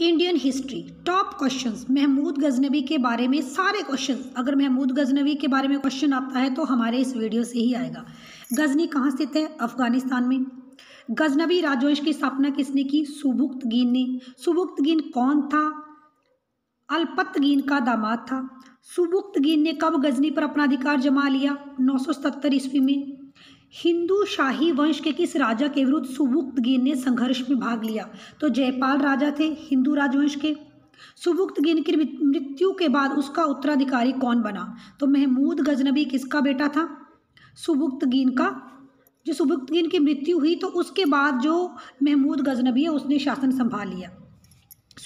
Indian history top questions Mahmud Ghaznavi के बारे में सारे क्वेश्चंस अगर महमूद गजनबी के बारे में क्वेश्चन आता है तो हमारे इस वीडियो से ही आएगा गजनी कहाँ स्थित है अफगानिस्तान में गजनबी राजवंश की स्थापना किसने की सुबुक्त गीन ने सुबुक्त गीन कौन था गीन का दामाद था सुबुक्त गीन ने कब गजनी पर अपना अधिकार जमा लिया नौ ईस्वी में हिंदू शाही वंश के किस राजा के विरुद्ध सुबुक्त गिन ने संघर्ष में भाग लिया तो जयपाल राजा थे हिंदू राजवंश के सुबुक्त गिन की मृत्यु के बाद उसका उत्तराधिकारी कौन बना तो महमूद गजनबी किसका बेटा था सुबुक्त गिन का जो सुबुक्त गिन की मृत्यु हुई तो उसके बाद जो महमूद गजनबी है उसने शासन संभाल लिया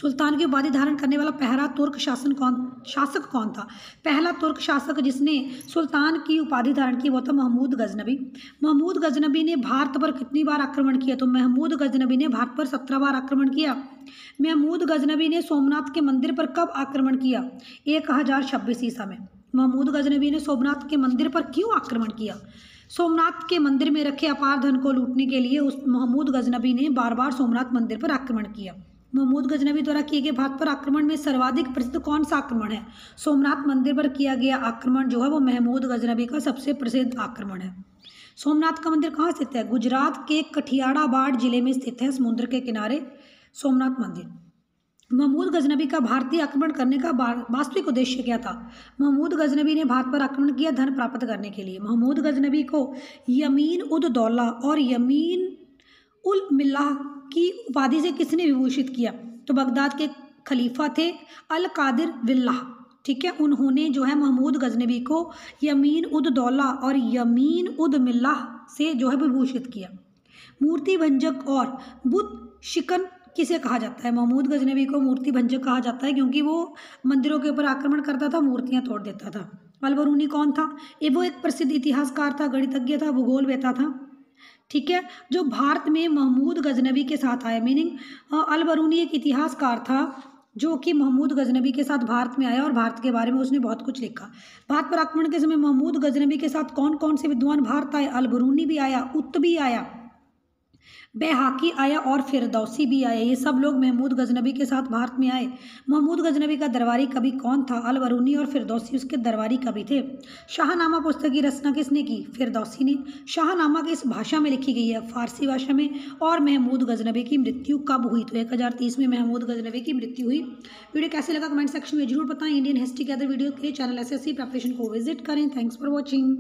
सुल्तान की उपाधि धारण करने वाला पहला तुर्क शासन कौन शासक कौन था पहला तुर्क शासक जिसने सुल्तान की उपाधि धारण की वो था महमूद गजनबी महमूद गजनबी ने भारत पर कितनी बार आक्रमण किया तो महमूद गजनबी ने भारत पर सत्रह बार आक्रमण किया महमूद गजनबी ने सोमनाथ के मंदिर पर कब आक्रमण किया एक हज़ार छब्बीस ईसा में महमूद गजनबी ने सोमनाथ के मंदिर पर क्यों आक्रमण किया सोमनाथ के मंदिर में रखे अपार धन को लूटने के लिए उस महमूद गजनबी ने बार बार सोमनाथ मंदिर पर आक्रमण किया महमूद गजनबी द्वारा किए गए भारत पर आक्रमण में सर्वाधिक प्रसिद्ध कौन सा आक्रमण है सोमनाथ मंदिर पर किया गया आक्रमण जो है वो महमूद गजनबी का सबसे प्रसिद्ध आक्रमण है सोमनाथ का मंदिर कहाँ स्थित है गुजरात के कठियाड़ाबाड़ जिले में स्थित है समुद्र के किनारे सोमनाथ मंदिर महमूद गजनबी का भारतीय आक्रमण करने का वास्तविक उद्देश्य क्या था महमूद गजनबी ने भारत पर आक्रमण किया धन प्राप्त करने के लिए महमूद गजनबी को यमीन उद दौला और यमीन उल मिल्लाह की उपाधि से किसने विभूषित किया तो बगदाद के खलीफा थे अल कादिर विल्लाह ठीक है उन्होंने जो है महमूद गजनबी को यमीन उद दौला और यमीन उद मिल्लाह से जो है विभूषित किया मूर्ति भंजक और बुत शिकन किसे कहा जाता है महमूद गजनबी को मूर्ति भंजक कहा जाता है क्योंकि वो मंदिरों के ऊपर आक्रमण करता था मूर्तियाँ तोड़ देता था अलवरूनी कौन था ये वो एक प्रसिद्ध इतिहासकार था गणितज्ञ था भूगोल वेता था ठीक है जो भारत में महमूद गजनबी के साथ आया मीनिंग अलबरूनी एक इतिहासकार था जो कि महमूद गजनबी के साथ भारत में आया और भारत के बारे में उसने बहुत कुछ लिखा भारत पर आक्रमण के समय महमूद गजनबी के साथ कौन कौन से विद्वान भारत आए अलबरूनी भी आया उत्त भी आया बेहाकी आया और फिरदौसी भी आया ये सब लोग महमूद गजनबी के साथ भारत में आए महमूद गजनबी का दरबारी कभी कौन था अलवरूनी और फिरदौसी उसके दरबारी कभी थे शाहनामा पुस्तक की रचना किसने की फिरदौसी ने शाहनामा की इस भाषा में लिखी गई है फारसी भाषा में और महमूद गजनबी की मृत्यु कब हुई तो एक हज़ार तीस में महमूद गजनबी की मृत्यु हुई वीडियो कैसे लगा कमेंट सेक्शन में जरूर बताएं इंडियन हिस्ट्री के अदर वीडियो के लिए चैनल एस एस को विजिट करें थैंक्स फॉर वॉचिंग